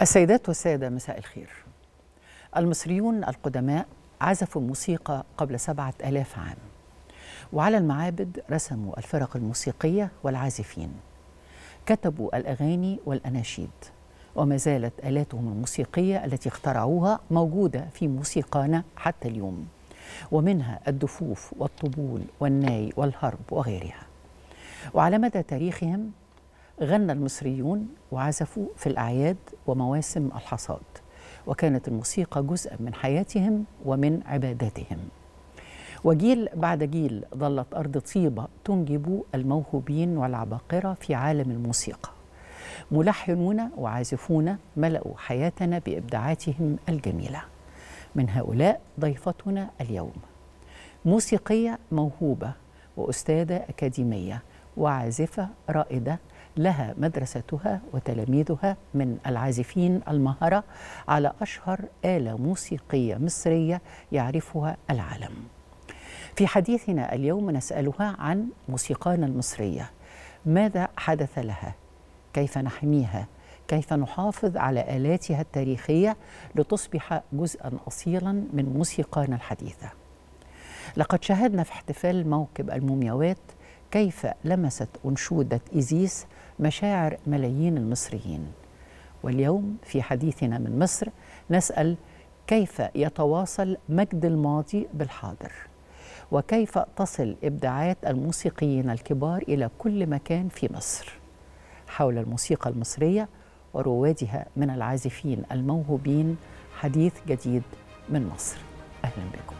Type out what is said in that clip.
السيدات والسادة مساء الخير المصريون القدماء عزفوا الموسيقى قبل سبعة ألاف عام وعلى المعابد رسموا الفرق الموسيقية والعازفين كتبوا الأغاني والأناشيد وما زالت آلاتهم الموسيقية التي اخترعوها موجودة في موسيقانا حتى اليوم ومنها الدفوف والطبول والناي والهرب وغيرها وعلى مدى تاريخهم غنى المصريون وعزفوا في الأعياد ومواسم الحصاد وكانت الموسيقى جزءا من حياتهم ومن عباداتهم وجيل بعد جيل ظلت أرض طيبة تنجب الموهوبين والعباقرة في عالم الموسيقى ملحنون وعازفون ملأوا حياتنا بإبداعاتهم الجميلة من هؤلاء ضيفتنا اليوم موسيقية موهوبة وأستاذة أكاديمية وعازفة رائدة لها مدرستها وتلاميذها من العازفين المهرة على أشهر آلة موسيقية مصرية يعرفها العالم في حديثنا اليوم نسألها عن موسيقانا المصرية ماذا حدث لها؟ كيف نحميها؟ كيف نحافظ على آلاتها التاريخية لتصبح جزءا أصيلا من موسيقانا الحديثة لقد شاهدنا في احتفال موكب المومياوات كيف لمست أنشودة إيزيس مشاعر ملايين المصريين واليوم في حديثنا من مصر نسأل كيف يتواصل مجد الماضي بالحاضر وكيف تصل إبداعات الموسيقيين الكبار إلى كل مكان في مصر حول الموسيقى المصرية وروادها من العازفين الموهوبين حديث جديد من مصر أهلا بكم